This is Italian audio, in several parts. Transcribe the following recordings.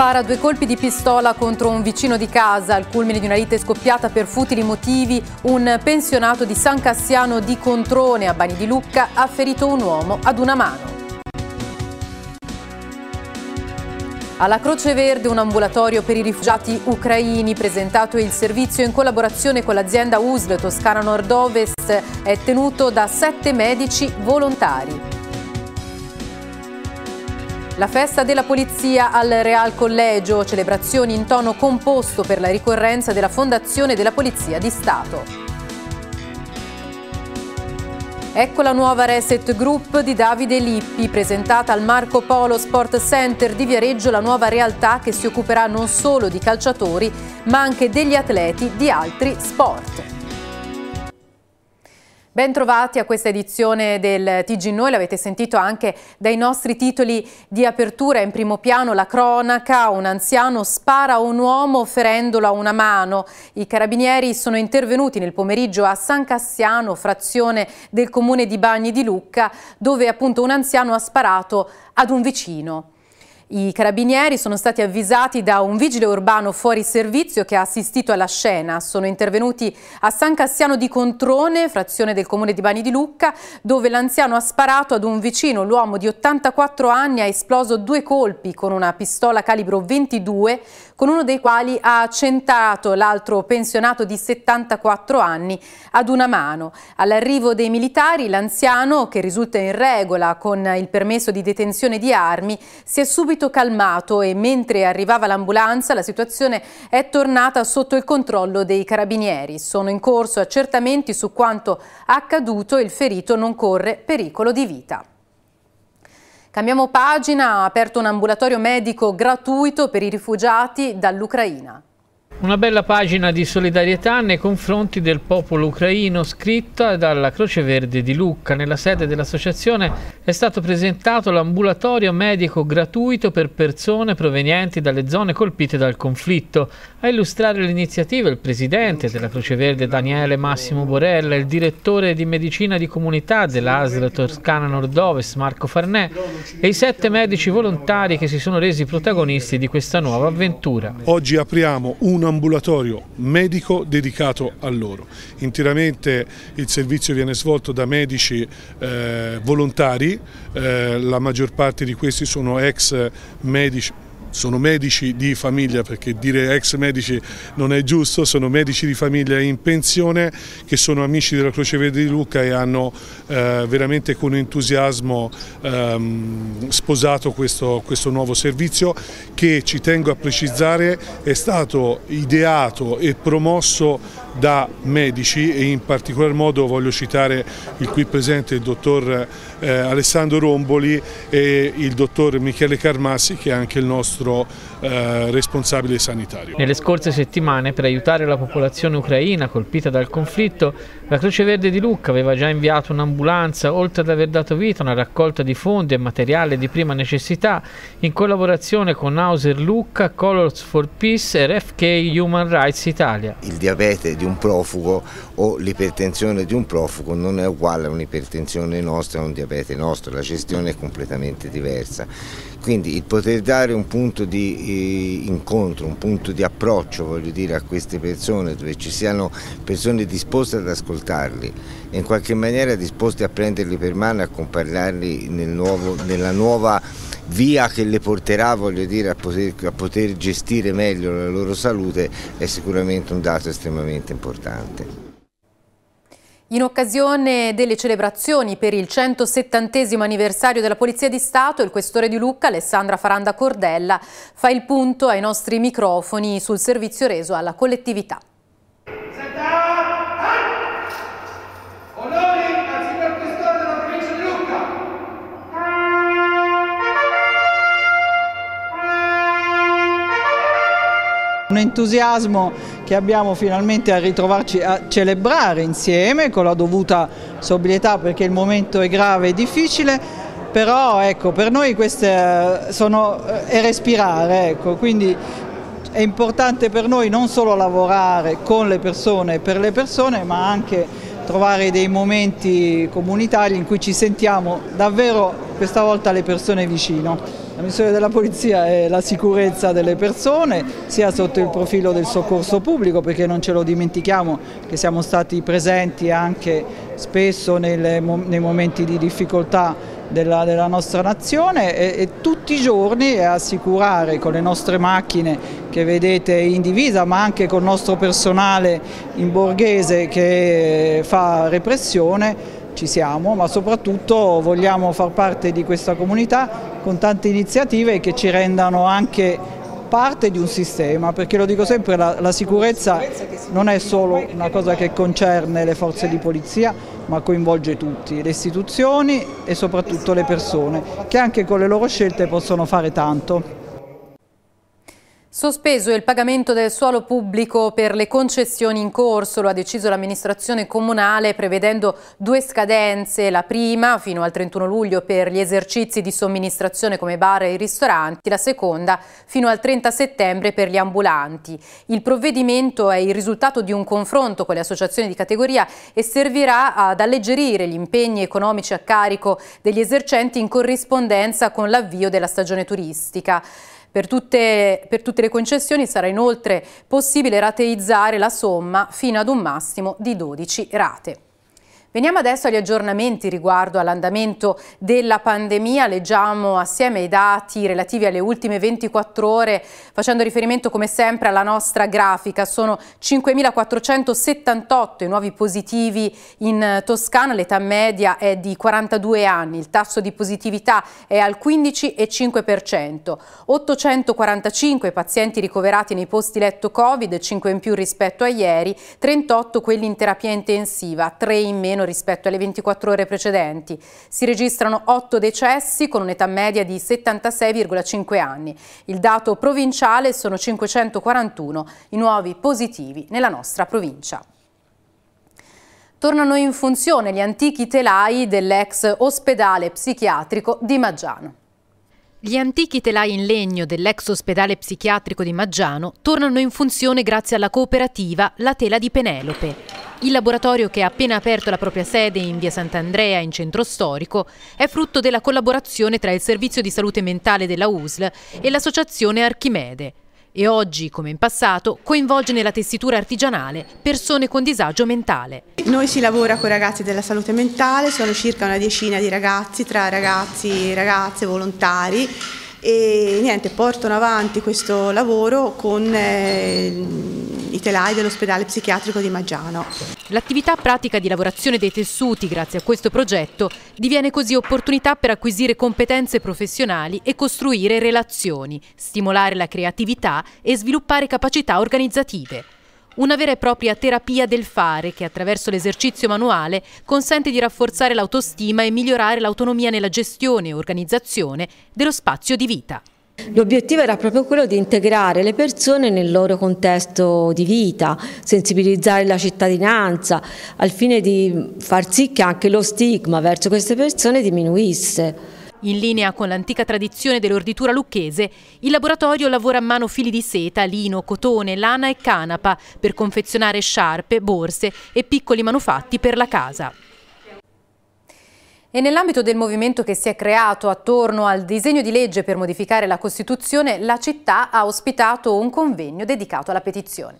Spara due colpi di pistola contro un vicino di casa, al culmine di una lite scoppiata per futili motivi, un pensionato di San Cassiano di Controne a Bani di Lucca ha ferito un uomo ad una mano. Alla Croce Verde, un ambulatorio per i rifugiati ucraini, presentato il servizio in collaborazione con l'azienda USL Toscana Nord-Ovest, è tenuto da sette medici volontari. La festa della polizia al Real Collegio, celebrazioni in tono composto per la ricorrenza della fondazione della Polizia di Stato. Ecco la nuova Reset Group di Davide Lippi, presentata al Marco Polo Sport Center di Viareggio, la nuova realtà che si occuperà non solo di calciatori, ma anche degli atleti di altri sport. Bentrovati a questa edizione del TG Noi, l'avete sentito anche dai nostri titoli di apertura. In primo piano la cronaca, un anziano spara a un uomo ferendolo a una mano. I carabinieri sono intervenuti nel pomeriggio a San Cassiano, frazione del comune di Bagni di Lucca, dove appunto un anziano ha sparato ad un vicino. I carabinieri sono stati avvisati da un vigile urbano fuori servizio che ha assistito alla scena. Sono intervenuti a San Cassiano di Controne, frazione del comune di Bani di Lucca, dove l'anziano ha sparato ad un vicino. L'uomo di 84 anni ha esploso due colpi con una pistola calibro 22, con uno dei quali ha accentato l'altro pensionato di 74 anni ad una mano. All'arrivo dei militari l'anziano, che risulta in regola con il permesso di detenzione di armi, si è subito subito calmato e mentre arrivava l'ambulanza la situazione è tornata sotto il controllo dei carabinieri. Sono in corso accertamenti su quanto accaduto e il ferito non corre pericolo di vita. Cambiamo pagina, ha aperto un ambulatorio medico gratuito per i rifugiati dall'Ucraina. Una bella pagina di solidarietà nei confronti del popolo ucraino scritta dalla Croce Verde di Lucca. Nella sede dell'associazione è stato presentato l'ambulatorio medico gratuito per persone provenienti dalle zone colpite dal conflitto. A illustrare l'iniziativa il presidente della Croce Verde Daniele Massimo Borella, il direttore di medicina di comunità dell'ASL Toscana Nord-Ovest Marco Farnè e i sette medici volontari che si sono resi protagonisti di questa nuova avventura. Oggi apriamo una ambulatorio medico dedicato a loro. Interamente il servizio viene svolto da medici eh, volontari, eh, la maggior parte di questi sono ex medici sono medici di famiglia perché dire ex medici non è giusto, sono medici di famiglia in pensione che sono amici della Croce Verde di Lucca e hanno eh, veramente con entusiasmo ehm, sposato questo, questo nuovo servizio che ci tengo a precisare è stato ideato e promosso da medici e in particolar modo voglio citare il qui presente il dottor eh, Alessandro Romboli e il dottor Michele Carmassi che è anche il nostro eh, responsabile sanitario. Nelle scorse settimane per aiutare la popolazione ucraina colpita dal conflitto, la Croce Verde di Lucca aveva già inviato un'ambulanza oltre ad aver dato vita a una raccolta di fondi e materiale di prima necessità in collaborazione con Hauser Lucca, Colors for Peace e RFK Human Rights Italia. Il diabete di un profugo o l'ipertensione di un profugo non è uguale a un'ipertensione nostra, a un diabete nostro, la gestione è completamente diversa. Quindi il poter dare un punto di eh, incontro, un punto di approccio voglio dire, a queste persone, dove ci siano persone disposte ad ascoltarli, e in qualche maniera disposte a prenderli per mano, a accompagnarli nel nuovo, nella nuova via che le porterà dire, a, poter, a poter gestire meglio la loro salute, è sicuramente un dato estremamente importante. In occasione delle celebrazioni per il 170 anniversario della Polizia di Stato, il questore di Lucca, Alessandra Faranda Cordella, fa il punto ai nostri microfoni sul servizio reso alla collettività. Ah, ah! un entusiasmo che abbiamo finalmente a ritrovarci a celebrare insieme con la dovuta sobrietà perché il momento è grave e difficile, però ecco, per noi queste eh, sono, eh, è respirare, ecco, quindi è importante per noi non solo lavorare con le persone e per le persone, ma anche trovare dei momenti comunitari in cui ci sentiamo davvero questa volta le persone vicino. La missione della Polizia è la sicurezza delle persone, sia sotto il profilo del soccorso pubblico, perché non ce lo dimentichiamo che siamo stati presenti anche spesso nelle, nei momenti di difficoltà della, della nostra nazione e, e tutti i giorni è assicurare con le nostre macchine che vedete in divisa ma anche con il nostro personale in borghese che fa repressione ci siamo ma soprattutto vogliamo far parte di questa comunità con tante iniziative che ci rendano anche parte di un sistema, perché lo dico sempre, la, la, sicurezza non è solo una cosa che concerne le forze di polizia, ma coinvolge tutti, le istituzioni e soprattutto le persone, che anche con le loro scelte possono fare tanto. Sospeso il pagamento del suolo pubblico per le concessioni in corso, lo ha deciso l'amministrazione comunale prevedendo due scadenze, la prima fino al 31 luglio per gli esercizi di somministrazione come bar e ristoranti, la seconda fino al 30 settembre per gli ambulanti. Il provvedimento è il risultato di un confronto con le associazioni di categoria e servirà ad alleggerire gli impegni economici a carico degli esercenti in corrispondenza con l'avvio della stagione turistica. Per tutte, per tutte le concessioni sarà inoltre possibile rateizzare la somma fino ad un massimo di 12 rate. Veniamo adesso agli aggiornamenti riguardo all'andamento della pandemia, leggiamo assieme i dati relativi alle ultime 24 ore facendo riferimento come sempre alla nostra grafica, sono 5.478 i nuovi positivi in eh, Toscana, l'età media è di 42 anni, il tasso di positività è al 15,5%, 845 pazienti ricoverati nei posti letto Covid, 5 in più rispetto a ieri, 38 quelli in terapia intensiva, 3 in meno meno rispetto alle 24 ore precedenti. Si registrano 8 decessi con un'età media di 76,5 anni. Il dato provinciale sono 541 i nuovi positivi nella nostra provincia. Tornano in funzione gli antichi telai dell'ex ospedale psichiatrico di Maggiano. Gli antichi telai in legno dell'ex ospedale psichiatrico di Maggiano tornano in funzione grazie alla cooperativa La Tela di Penelope. Il laboratorio che ha appena aperto la propria sede in via Sant'Andrea in centro storico è frutto della collaborazione tra il Servizio di Salute Mentale della USL e l'Associazione Archimede e oggi, come in passato, coinvolge nella tessitura artigianale persone con disagio mentale. Noi si lavora con i ragazzi della salute mentale, sono circa una decina di ragazzi, tra ragazzi, e ragazze, volontari e niente, portano avanti questo lavoro con... Eh, i telai dell'ospedale psichiatrico di Maggiano. L'attività pratica di lavorazione dei tessuti grazie a questo progetto diviene così opportunità per acquisire competenze professionali e costruire relazioni, stimolare la creatività e sviluppare capacità organizzative una vera e propria terapia del fare che attraverso l'esercizio manuale consente di rafforzare l'autostima e migliorare l'autonomia nella gestione e organizzazione dello spazio di vita. L'obiettivo era proprio quello di integrare le persone nel loro contesto di vita, sensibilizzare la cittadinanza, al fine di far sì che anche lo stigma verso queste persone diminuisse. In linea con l'antica tradizione dell'orditura lucchese, il laboratorio lavora a mano fili di seta, lino, cotone, lana e canapa per confezionare sciarpe, borse e piccoli manufatti per la casa. E nell'ambito del movimento che si è creato attorno al disegno di legge per modificare la Costituzione, la città ha ospitato un convegno dedicato alla petizione.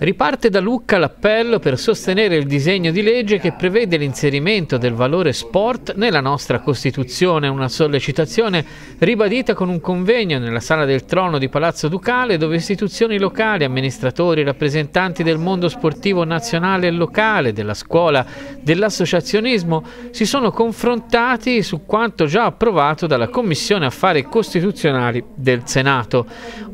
Riparte da Lucca l'appello per sostenere il disegno di legge che prevede l'inserimento del valore sport nella nostra Costituzione, una sollecitazione ribadita con un convegno nella sala del trono di Palazzo Ducale dove istituzioni locali, amministratori, rappresentanti del mondo sportivo nazionale e locale, della scuola, dell'associazionismo si sono confrontati su quanto già approvato dalla Commissione Affari Costituzionali del Senato.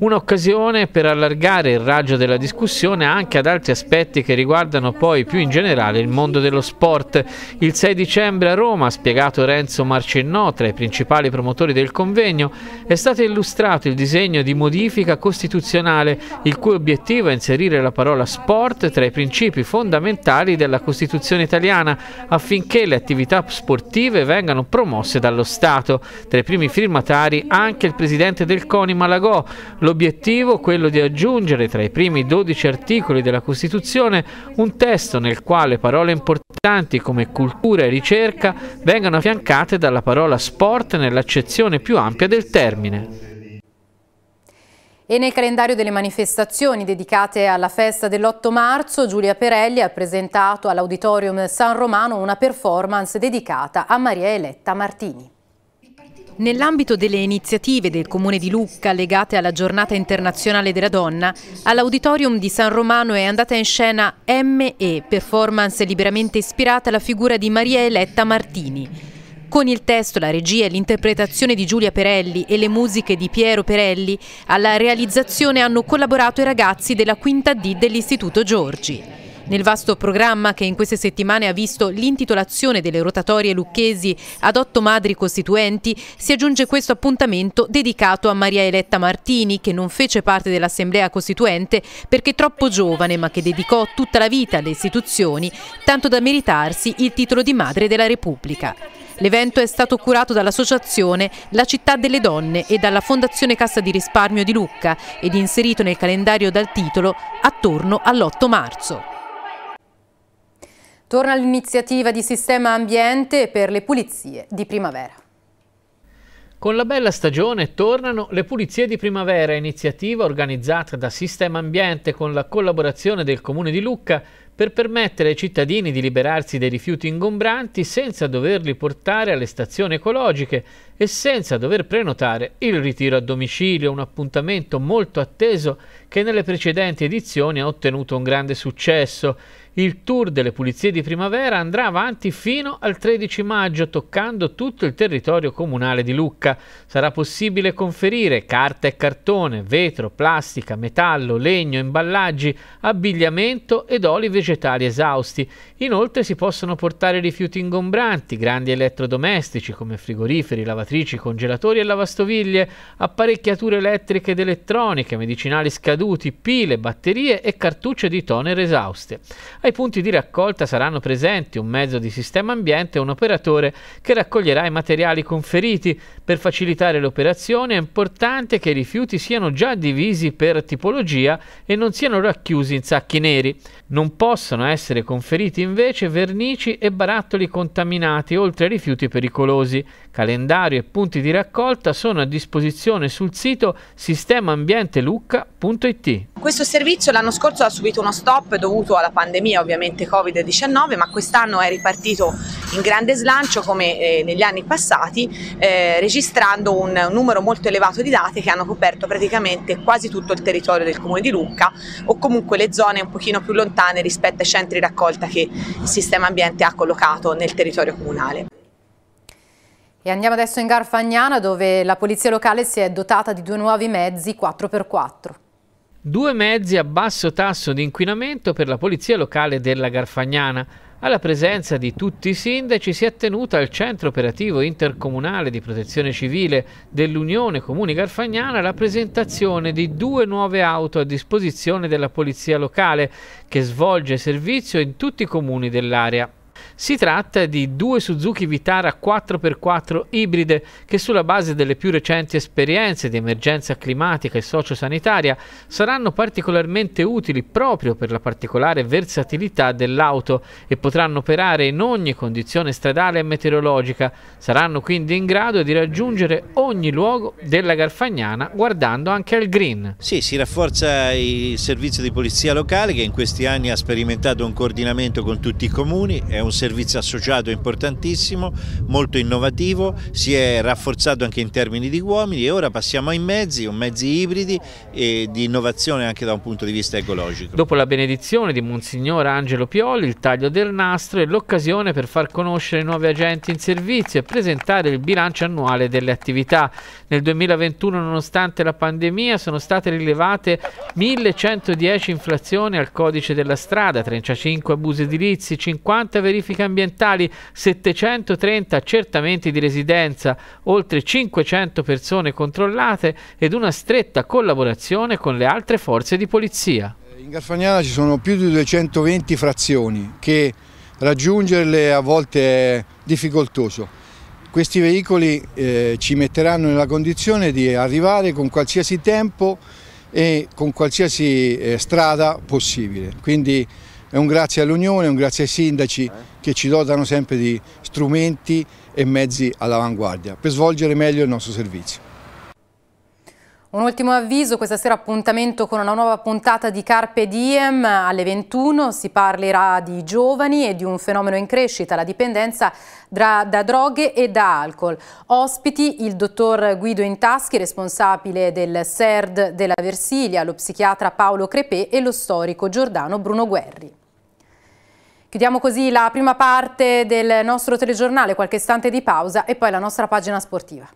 Un'occasione per allargare il raggio della discussione attenzione anche ad altri aspetti che riguardano poi più in generale il mondo dello sport. Il 6 dicembre a Roma, ha spiegato Renzo Marcennò, tra i principali promotori del convegno, è stato illustrato il disegno di modifica costituzionale, il cui obiettivo è inserire la parola sport tra i principi fondamentali della Costituzione italiana, affinché le attività sportive vengano promosse dallo Stato. Tra i primi firmatari anche il presidente del CONI Malagò. L'obiettivo è quello di aggiungere tra i primi 12 articoli articoli della Costituzione un testo nel quale parole importanti come cultura e ricerca vengano affiancate dalla parola sport nell'accezione più ampia del termine. E nel calendario delle manifestazioni dedicate alla festa dell'8 marzo, Giulia Perelli ha presentato all'Auditorium San Romano una performance dedicata a Maria Eletta Martini. Nell'ambito delle iniziative del Comune di Lucca legate alla Giornata Internazionale della Donna, all'Auditorium di San Romano è andata in scena ME, performance liberamente ispirata alla figura di Maria Eletta Martini. Con il testo, la regia e l'interpretazione di Giulia Perelli e le musiche di Piero Perelli, alla realizzazione hanno collaborato i ragazzi della quinta D dell'Istituto Giorgi. Nel vasto programma che in queste settimane ha visto l'intitolazione delle rotatorie lucchesi ad otto madri costituenti, si aggiunge questo appuntamento dedicato a Maria Eletta Martini, che non fece parte dell'Assemblea Costituente perché troppo giovane, ma che dedicò tutta la vita alle istituzioni, tanto da meritarsi il titolo di Madre della Repubblica. L'evento è stato curato dall'associazione La Città delle Donne e dalla Fondazione Cassa di Risparmio di Lucca ed inserito nel calendario dal titolo Attorno all'8 marzo. Torna l'iniziativa di Sistema Ambiente per le pulizie di primavera. Con la bella stagione tornano le pulizie di primavera, iniziativa organizzata da Sistema Ambiente con la collaborazione del Comune di Lucca per permettere ai cittadini di liberarsi dei rifiuti ingombranti senza doverli portare alle stazioni ecologiche e senza dover prenotare il ritiro a domicilio, un appuntamento molto atteso che nelle precedenti edizioni ha ottenuto un grande successo. Il tour delle pulizie di primavera andrà avanti fino al 13 maggio, toccando tutto il territorio comunale di Lucca. Sarà possibile conferire carta e cartone, vetro, plastica, metallo, legno, imballaggi, abbigliamento ed oli vegetali esausti. Inoltre si possono portare rifiuti ingombranti, grandi elettrodomestici come frigoriferi, lavatrici, congelatori e lavastoviglie, apparecchiature elettriche ed elettroniche, medicinali scaduti, pile, batterie e cartucce di toner esauste. Ai punti di raccolta saranno presenti un mezzo di sistema ambiente e un operatore che raccoglierà i materiali conferiti. Per facilitare l'operazione è importante che i rifiuti siano già divisi per tipologia e non siano racchiusi in sacchi neri. Non possono essere conferiti invece vernici e barattoli contaminati oltre a rifiuti pericolosi. Calendario e punti di raccolta sono a disposizione sul sito sistemaambientelucca.it. Questo servizio l'anno scorso ha subito uno stop dovuto alla pandemia pandemia ovviamente Covid-19, ma quest'anno è ripartito in grande slancio come eh, negli anni passati, eh, registrando un, numero molto elevato di date che hanno coperto praticamente quasi tutto il territorio del comune di Lucca o comunque le zone un pochino più lontane rispetto ai centri raccolta che il sistema ambiente ha collocato nel territorio comunale. E andiamo adesso in Garfagnana dove la polizia locale si è dotata di due nuovi mezzi 4x4. Due mezzi a basso tasso di inquinamento per la polizia locale della Garfagnana. Alla presenza di tutti i sindaci si è tenuta al Centro Operativo Intercomunale di Protezione Civile dell'Unione Comuni Garfagnana la presentazione di due nuove auto a disposizione della polizia locale che svolge servizio in tutti i comuni dell'area. Si tratta di due Suzuki Vitara 4x4 ibride che sulla base delle più recenti esperienze di emergenza climatica e sociosanitaria saranno particolarmente utili proprio per la particolare versatilità dell'auto e potranno operare in ogni condizione stradale e meteorologica. Saranno quindi in grado di raggiungere ogni luogo della Garfagnana guardando anche al green. Sì, si rafforza il servizio di polizia locale che in questi anni ha sperimentato un coordinamento con tutti i comuni, è un servizio associato importantissimo, molto innovativo, si è rafforzato anche in termini di uomini e ora passiamo ai mezzi, un mezzi ibridi e di innovazione anche da un punto di vista ecologico. Dopo la benedizione di Monsignor Angelo Pioli, il taglio del nastro è l'occasione per far conoscere i nuovi agenti in servizio e presentare il bilancio annuale delle attività. Nel 2021, nonostante la pandemia, sono state rilevate 1110 inflazioni al codice della strada, 35 abusi edilizi, 50 verificazioni verifiche ambientali, 730 accertamenti di residenza, oltre 500 persone controllate ed una stretta collaborazione con le altre forze di polizia. In Garfagnana ci sono più di 220 frazioni che raggiungerle a volte è difficoltoso. Questi veicoli eh, ci metteranno nella condizione di arrivare con qualsiasi tempo e con qualsiasi eh, strada possibile. Quindi è un grazie all'Unione, un grazie ai sindaci eh. che ci dotano sempre di strumenti e mezzi all'avanguardia per svolgere meglio il nostro servizio. Un ultimo avviso, questa sera appuntamento con una nuova puntata di Carpe Diem alle 21, si parlerà di giovani e di un fenomeno in crescita, la dipendenza da, da droghe e da alcol. Ospiti il dottor Guido Intaschi, responsabile del SERD della Versilia, lo psichiatra Paolo Crepè e lo storico Giordano Bruno Guerri. Chiudiamo così la prima parte del nostro telegiornale, qualche istante di pausa e poi la nostra pagina sportiva.